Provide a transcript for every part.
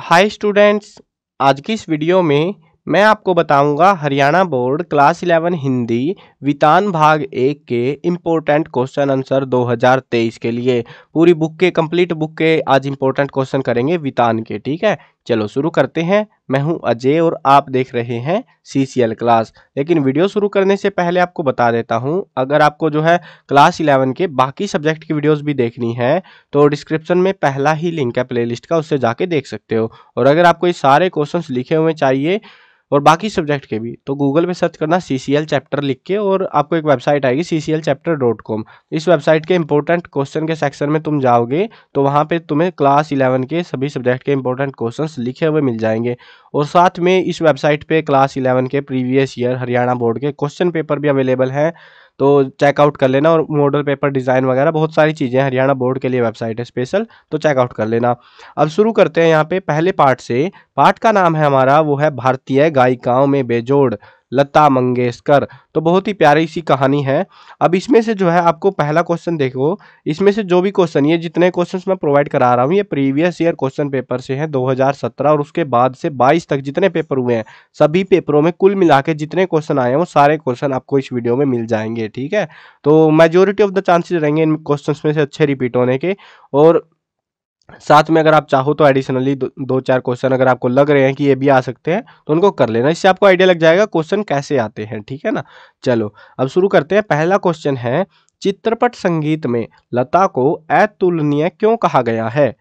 hi students आज की इस वीडियो में मैं आपको बताऊंगा Haryana board class eleven Hindi Vitan भाग एक के इम्पोर्टेंट क्वेश्चन आंसर 2023 के लिए पूरी बुक के कंप्लीट बुक के आज इम्पोर्टेंट क्वेश्चन करेंगे वितान के ठीक है चलो शुरू करते हैं मैं हूं अजय और आप देख रहे हैं सी सी एल क्लास लेकिन वीडियो शुरू करने से पहले आपको बता देता हूं अगर आपको जो है क्लास इलेवन के बाकी सब्जेक्ट की वीडियोस भी देखनी है तो डिस्क्रिप्शन में पहला ही लिंक है प्लेलिस्ट का उससे जाके देख सकते हो और अगर आपको ये सारे क्वेश्चंस लिखे हुए चाहिए और बाकी सब्जेक्ट के भी तो गूगल में सर्च करना सी सी एल चैप्टर लिख के और आपको एक वेबसाइट आएगी C C L chapter dot com इस वेबसाइट के इंपॉर्टेंट क्वेश्चन के सेक्शन में तुम जाओगे तो वहाँ पर तुम्हें क्लास इलेवन के सभी सब्जेक्ट के इंपॉर्टेंट क्वेश्चन लिखे हुए मिल जाएंगे और साथ में इस वेबसाइट पर क्लास इलेवन के प्रीवियस ईयर हरियाणा बोर्ड के क्वेश्चन पेपर भी अवेलेबल हैं तो चेकआउट कर लेना और मॉडल पेपर डिज़ाइन वगैरह बहुत सारी चीज़ें हरियाणा बोर्ड के लिए वेबसाइट है स्पेशल तो चेकआउट कर लेना अब शुरू करते हैं यहाँ पे पहले पार्ट से पार्ट का नाम है हमारा वो है भारतीय गायिकाओं में बेजोड़ लता मंगेशकर तो बहुत ही प्यारी सी कहानी है अब इसमें से जो है आपको पहला क्वेश्चन देखो इसमें से जो भी क्वेश्चन ये जितने क्वेश्चन मैं प्रोवाइड करा रहा हूँ ये प्रीवियस ईयर क्वेश्चन पेपर से है 2017 और उसके बाद से 22 तक जितने पेपर हुए हैं सभी पेपरों में कुल मिला के जितने क्वेश्चन आए हैं वो सारे क्वेश्चन आपको इस वीडियो में मिल जाएंगे ठीक है तो मेजोरिटी ऑफ द चांसेस रहेंगे इन क्वेश्चन में से अच्छे रिपीट होने के और साथ में अगर आप चाहो तो एडिशनली दो, दो चार क्वेश्चन अगर आपको लग रहे हैं कि ये भी आ सकते हैं तो उनको कर लेना इससे आपको आइडिया लग जाएगा क्वेश्चन कैसे आते हैं ठीक है ना चलो अब शुरू करते हैं पहला क्वेश्चन है चित्रपट संगीत में लता को अतुलनीय क्यों कहा गया है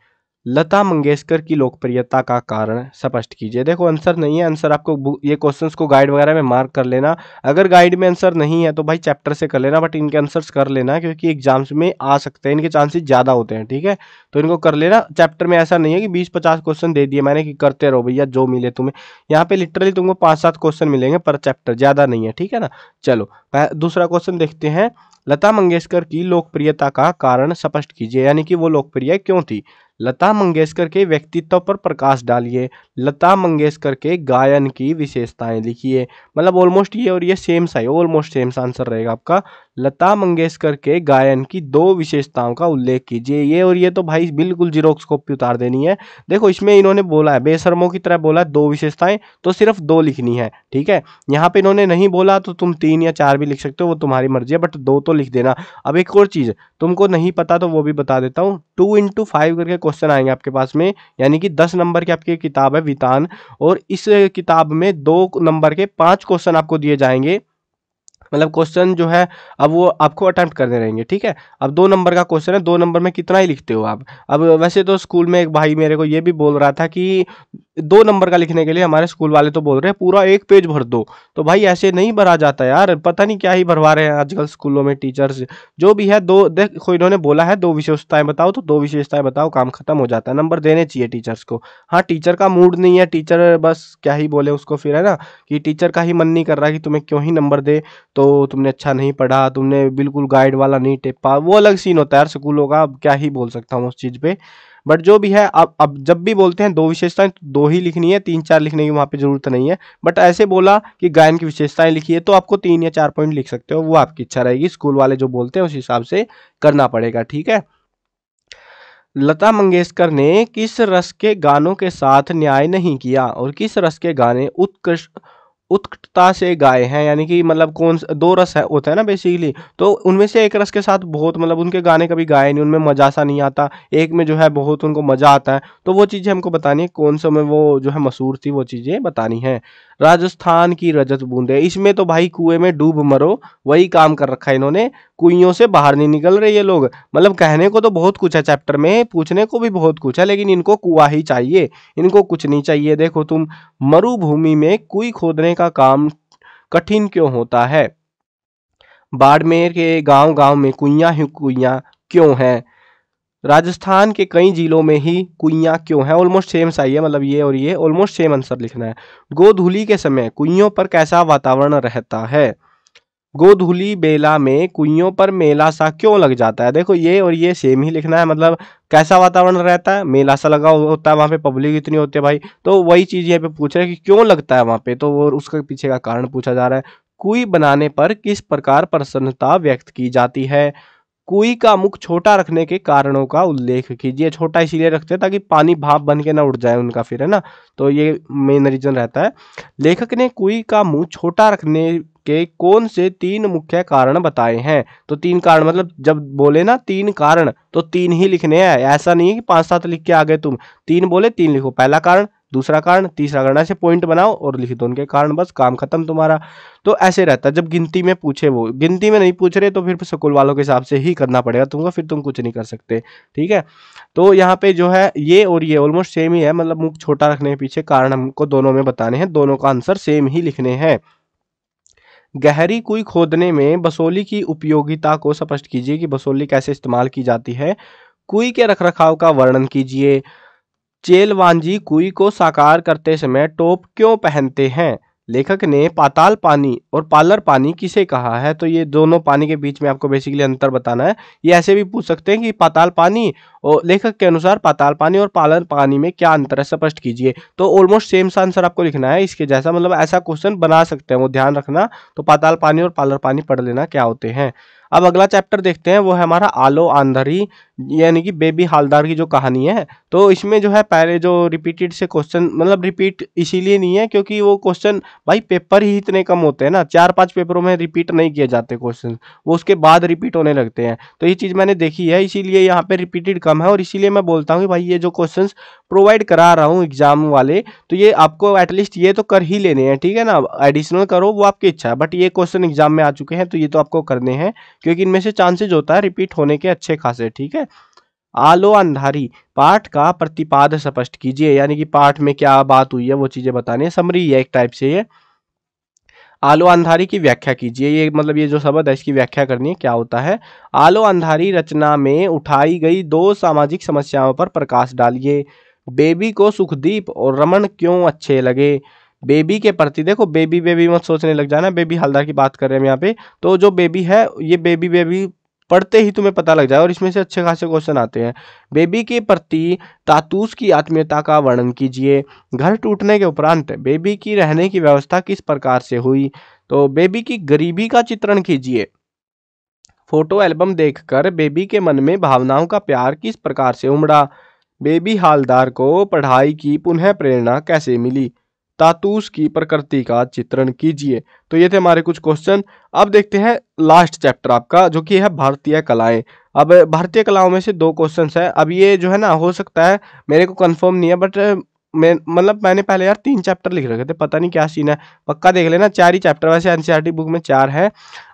लता मंगेशकर की लोकप्रियता का कारण स्पष्ट कीजिए देखो आंसर नहीं है आंसर आपको ये क्वेश्चंस को गाइड वगैरह में मार्क कर लेना अगर गाइड में आंसर नहीं है तो भाई चैप्टर से कर लेना बट इनके आंसर्स कर लेना क्योंकि एग्जाम्स में आ सकते हैं इनके चांसेस ज़्यादा होते हैं ठीक है तो इनको कर लेना चैप्टर में ऐसा नहीं है कि बीस पचास क्वेश्चन दे दिए मैंने कि करते रहो भैया जो मिले तुम्हें यहाँ पे लिटरली तुमको पाँच सात क्वेश्चन मिलेंगे पर चैप्टर ज़्यादा नहीं है ठीक है ना चलो दूसरा क्वेश्चन देखते हैं लता मंगेशकर की लोकप्रियता का कारण स्पष्ट कीजिए यानी कि वो लोकप्रिय क्यों थी लता मंगेशकर के व्यक्तित्व पर प्रकाश डालिए लता मंगेशकर के गायन की विशेषताएं लिखिए मतलब ऑलमोस्ट ये और ये सेम सा ऑलमोस्ट सेम सा आंसर रहेगा आपका लता मंगेशकर के गायन की दो विशेषताओं का उल्लेख कीजिए ये और ये तो भाई बिल्कुल जीरोक्स कॉपी उतार देनी है देखो इसमें इन्होंने बोला है बेसरमों की तरह बोला दो विशेषताएं तो सिर्फ दो लिखनी है ठीक है यहाँ पे इन्होंने नहीं बोला तो तुम तीन या चार भी लिख सकते हो वो तुम्हारी मर्जी है बट दो तो लिख देना अब एक और चीज़ तुमको नहीं पता तो वो भी बता देता हूँ टू इंटू फाइव करके क्वेश्चन आएंगे आपके पास में यानी कि दस नंबर की आपकी किताब है वितान और इस किताब में दो नंबर के पाँच क्वेश्चन आपको दिए जाएंगे मतलब क्वेश्चन जो है अब वो आपको अटैम्प्ट करने रहेंगे ठीक है अब दो नंबर का क्वेश्चन है दो नंबर में कितना ही लिखते हो आप अब वैसे तो स्कूल में एक भाई मेरे को ये भी बोल रहा था कि दो नंबर का लिखने के लिए हमारे स्कूल वाले तो बोल रहे हैं पूरा एक पेज भर दो तो भाई ऐसे नहीं भरा जाता यार पता नहीं क्या ही भरवा रहे हैं आजकल स्कूलों में टीचर्स जो भी है दो देखो इन्होंने बोला है दो विशेषताएं बताओ तो दो विशेषताएं बताओ काम खत्म हो जाता है नंबर देने चाहिए टीचर्स को हाँ टीचर का मूड नहीं है टीचर बस क्या ही बोले उसको फिर है ना कि टीचर का ही मन नहीं कर रहा कि तुम्हें क्यों ही नंबर दे तो तो तुमने अच्छा नहीं पढ़ा तुमने बिल्कुल गाइड वाला नहीं टेपा वो अलग सीन होता है यार स्कूलों का अब क्या ही बोल सकता हूँ उस चीज़ पे बट जो भी है अब अब जब भी बोलते हैं दो विशेषताएं तो दो ही लिखनी है तीन चार लिखने की वहाँ पे ज़रूरत नहीं है बट ऐसे बोला कि गायन की विशेषताएं लिखी है तो आपको तीन या चार पॉइंट लिख सकते हो वो आपकी इच्छा रहेगी स्कूल वाले जो बोलते हैं उस हिसाब से करना पड़ेगा ठीक है लता मंगेशकर ने किस रस के गानों के साथ न्याय नहीं किया और किस रस के गाने उत्कृष्ट उत्कटता से गाए हैं यानी कि मतलब कौन दो रस है होते हैं ना बेसिकली तो उनमें से एक रस के साथ बहुत मतलब उनके गाने कभी गाए नहीं उनमें मजा सा नहीं आता एक में जो है बहुत उनको मज़ा आता है तो वो चीज़ें हमको बतानी है कौन से में वो जो है मशहूर थी वो चीज़ें बतानी है राजस्थान की रजत बूंदे इसमें तो भाई कुएं में डूब मरो वही काम कर रखा है इन्होंने कुइयों से बाहर नहीं निकल रहे ये लोग मतलब कहने को तो बहुत कुछ है चैप्टर में पूछने को भी बहुत कुछ है लेकिन इनको कुआ ही चाहिए इनको कुछ नहीं चाहिए देखो तुम मरुभूमि में कुई खोदने का काम कठिन क्यों होता है बाड़मेर के गांव गांव में कुइयां ही कुइयां क्यों हैं राजस्थान के कई जिलों में ही कुइयाँ क्यों हैं ऑलमोस्ट सेम सही है मतलब ये और ये ऑलमोस्ट सेम आंसर लिखना है गोधूली के समय कुइयों पर कैसा वातावरण रहता है गोधूली बेला में कुइयों पर मेला सा क्यों लग जाता है देखो ये और ये सेम ही लिखना है मतलब कैसा वातावरण रहता है मेला सा लगा होता है वहाँ पे पब्लिक इतनी होती है भाई तो वही चीज़ यहाँ पे पूछ रहे हैं कि क्यों लगता है वहाँ पे तो वो उसके पीछे का कारण पूछा जा रहा है कुई बनाने पर किस प्रकार प्रसन्नता व्यक्त की जाती है कुई का मुख छोटा रखने के कारणों का उल्लेख कीजिए छोटा इसीलिए रखते हैं ताकि पानी भाप बन के ना उठ जाए उनका फिर है ना तो ये मेन रीजन रहता है लेखक ने कुई का मुंह छोटा रखने के कौन से तीन मुख्य कारण बताए हैं तो तीन कारण मतलब जब बोले ना तीन कारण तो तीन ही लिखने हैं ऐसा नहीं है कि पांच सात लिख के आ गए तुम तीन बोले तीन लिखो पहला कारण दूसरा कारण तीसरा कारण ऐसे पॉइंट बनाओ और लिख दो उनके कारण बस काम खत्म तुम्हारा तो ऐसे रहता है जब गिनती में पूछे वो गिनती में नहीं पूछ रहे तो फिर स्कूल वालों के हिसाब से ही करना पड़ेगा तुमको फिर तुम कुछ नहीं कर सकते ठीक है तो यहाँ पे जो है ये और ये ऑलमोस्ट सेम ही है मतलब मुख छोटा रखने के पीछे कारण हमको दोनों में बताने हैं दोनों का आंसर सेम ही लिखने हैं गहरी कुई खोदने में बसोली की उपयोगिता को स्पष्ट कीजिए कि बसोली कैसे इस्तेमाल की जाती है कुई के रखरखाव का वर्णन कीजिए चेलवांजी कुई को साकार करते समय टोप क्यों पहनते हैं लेखक ने पाताल पानी और पालर पानी किसे कहा है तो ये दोनों पानी के बीच में आपको बेसिकली अंतर बताना है ये ऐसे भी पूछ सकते हैं कि पाताल पानी और लेखक के अनुसार पाताल पानी और पालन पानी में क्या अंतर है स्पष्ट कीजिए तो ऑलमोस्ट सेम सा आंसर आपको लिखना है इसके जैसा मतलब ऐसा क्वेश्चन बना सकते हैं वो ध्यान रखना तो पाताल पानी और पालर पानी पढ़ लेना क्या होते हैं अब अगला चैप्टर देखते हैं वो है हमारा आलो आंधरी यानी कि बेबी हालदार की जो कहानी है तो इसमें जो है पहले जो रिपीटेड से क्वेश्चन मतलब रिपीट इसीलिए नहीं है क्योंकि वो क्वेश्चन भाई पेपर ही इतने कम होते हैं ना चार पांच पेपरों में रिपीट नहीं किए जाते क्वेश्चन वो उसके बाद रिपीट होने लगते हैं तो ये चीज़ मैंने देखी है इसीलिए यहाँ पे रिपीटेड कम है और इसीलिए मैं बोलता हूँ कि भाई ये जो क्वेश्चन प्रोवाइड करा रहा हूँ एग्जाम वाले तो ये आपको एटलीस्ट ये तो कर ही लेने हैं ठीक है ना एडिशनल करो वो आपकी इच्छा है बट ये क्वेश्चन एग्जाम में आ चुके हैं तो ये तो आपको करने हैं क्योंकि इनमें से चांसेज होता है रिपीट होने के अच्छे खासे ठीक है आलो अंधारी पाठ का प्रतिपाद स्पष्ट कीजिए यानी कि पाठ में क्या बात हुई है वो चीज़ें बताने समरी है एक टाइप से ये आलो अंधारी की व्याख्या कीजिए ये मतलब ये जो शब्द है इसकी व्याख्या करनी है क्या होता है आलो अंधारी रचना में उठाई गई दो सामाजिक समस्याओं पर प्रकाश डालिए बेबी को सुखदीप और रमन क्यों अच्छे लगे बेबी के प्रति देखो बेबी बेबी मत सोचने लग जाना बेबी हल्दा की बात कर रहे हैं यहाँ पे तो जो बेबी है ये बेबी बेबी पढ़ते ही तुम्हें पता लग जाए और इसमें से अच्छे खासे क्वेश्चन आते हैं बेबी के प्रति तातूस की आत्मीयता का वर्णन कीजिए घर टूटने के उपरांत बेबी की रहने की व्यवस्था किस प्रकार से हुई तो बेबी की गरीबी का चित्रण कीजिए फोटो एल्बम देखकर बेबी के मन में भावनाओं का प्यार किस प्रकार से उमड़ा बेबी हालदार को पढ़ाई की पुनः प्रेरणा कैसे मिली तातूस की प्रकृति का चित्रण कीजिए तो ये थे हमारे कुछ क्वेश्चन अब देखते हैं लास्ट चैप्टर आपका जो कि है भारतीय कलाएं अब भारतीय कलाओं में से दो क्वेश्चन है अब ये जो है ना हो सकता है मेरे को कंफर्म नहीं है बट मैं मतलब मैंने पहले यार तीन चैप्टर लिख रखे थे पता नहीं क्या सीन है पक्का देख लेना चार ही चैप्टर वैसे एनसीईआरटी बुक में चार है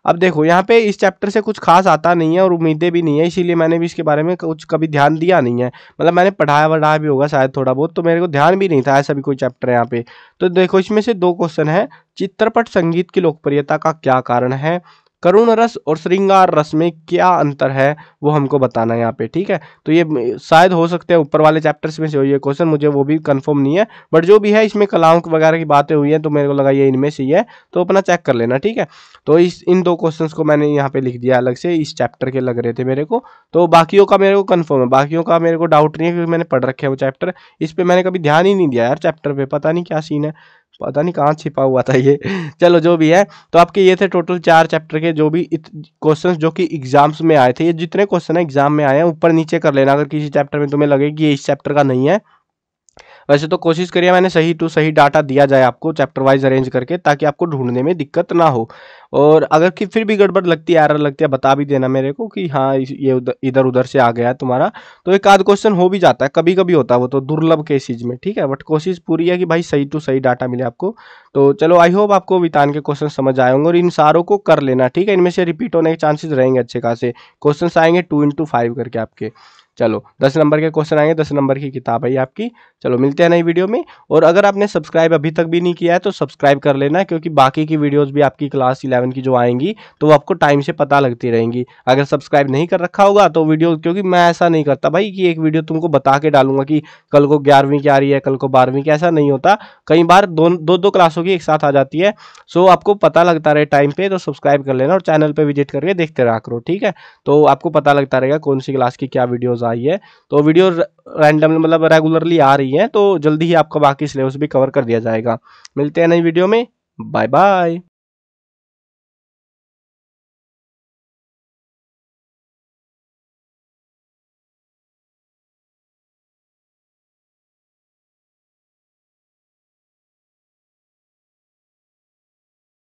अब देखो यहाँ पे इस चैप्टर से कुछ खास आता नहीं है और उम्मीदें भी नहीं है इसीलिए मैंने भी इसके बारे में कुछ कभी ध्यान दिया नहीं है मतलब मैंने पढ़ाया वढ़ाया भी होगा शायद थोड़ा बहुत तो मेरे को ध्यान भी नहीं था ऐसा भी कोई चैप्टर यहाँ पे तो देखो इसमें से दो क्वेश्चन है चित्रपट संगीत की लोकप्रियता का क्या कारण है करुण रस और श्रृंगार रस में क्या अंतर है वो हमको बताना है यहाँ पे ठीक है तो ये शायद हो सकते हैं ऊपर वाले चैप्टर्स में से ये क्वेश्चन मुझे वो भी कंफर्म नहीं है बट जो भी है इसमें कलाओं वगैरह की बातें हुई हैं तो मेरे को लगा ये इनमें से ही है तो अपना चेक कर लेना ठीक है तो इस इन दो क्वेश्चन को मैंने यहाँ पे लिख दिया अलग से इस चैप्टर के लग रहे थे मेरे को तो बाकियों का मेरे को कन्फर्म है बाकियों का मेरे को डाउट नहीं है क्योंकि मैंने पढ़ रखे हैं वो चैप्टर इस पर मैंने कभी ध्यान ही नहीं दिया यार चैप्टर पर पता नहीं क्या सीन है पता नहीं कहाँ छिपा हुआ था ये चलो जो भी है तो आपके ये थे टोटल चार चैप्टर के जो भी क्वेश्चन जो कि एग्जाम्स में आए थे ये जितने क्वेश्चन एग्जाम में आए हैं ऊपर नीचे कर लेना अगर किसी चैप्टर में तुम्हें लगे कि ये इस चैप्टर का नहीं है वैसे तो कोशिश करिए मैंने सही टू सही डाटा दिया जाए आपको चैप्टर वाइज अरेंज करके ताकि आपको ढूंढने में दिक्कत ना हो और अगर कि फिर भी गड़बड़ लगती है एरर लगती है बता भी देना मेरे को कि हाँ ये इधर उधर से आ गया है तुम्हारा तो एक आध क्वेश्चन हो भी जाता है कभी कभी होता है वो तो दुर्लभ केसेज में ठीक है बट कोशिश पूरी है कि भाई सही टू सही डाटा मिले आपको तो चलो आई होप आपको वितान के क्वेश्चन समझ आए होंगे और इन सारों को कर लेना ठीक है इनमें से रिपीट होने के चांसेस रहेंगे अच्छे खासे क्वेश्चन आएंगे टू इंटू फाइव करके आपके चलो दस नंबर के क्वेश्चन आएंगे दस नंबर की किताब है आपकी चलो मिलते हैं नई वीडियो में और अगर आपने सब्सक्राइब अभी तक भी नहीं किया है तो सब्सक्राइब कर लेना क्योंकि बाकी की वीडियोज भी आपकी क्लास इलेवन की जो आएंगी तो वो आपको टाइम से पता लगती रहेंगी अगर सब्सक्राइब नहीं कर रखा होगा तो वीडियो क्योंकि मैं ऐसा नहीं करता भाई कि एक वीडियो तुमको बता के डालूंगा कि कल को ग्यारहवीं की आ रही है कल को बारहवीं की ऐसा नहीं होता कई बार दो दो दो क्लासों की एक साथ आ जाती है सो आपको पता लगता रहे टाइम पे तो सब्सक्राइब कर लेना और चैनल पर विजिट करके देखते रहा करो ठीक है तो आपको पता लगता रहेगा कौन सी क्लास की क्या वीडियोज़ आई है तो वीडियो रैंडम मतलब रेगुलरली आ रही है तो जल्दी ही आपका बाकी सिलेबस भी कवर कर दिया जाएगा मिलते हैं नई वीडियो में बाय बाय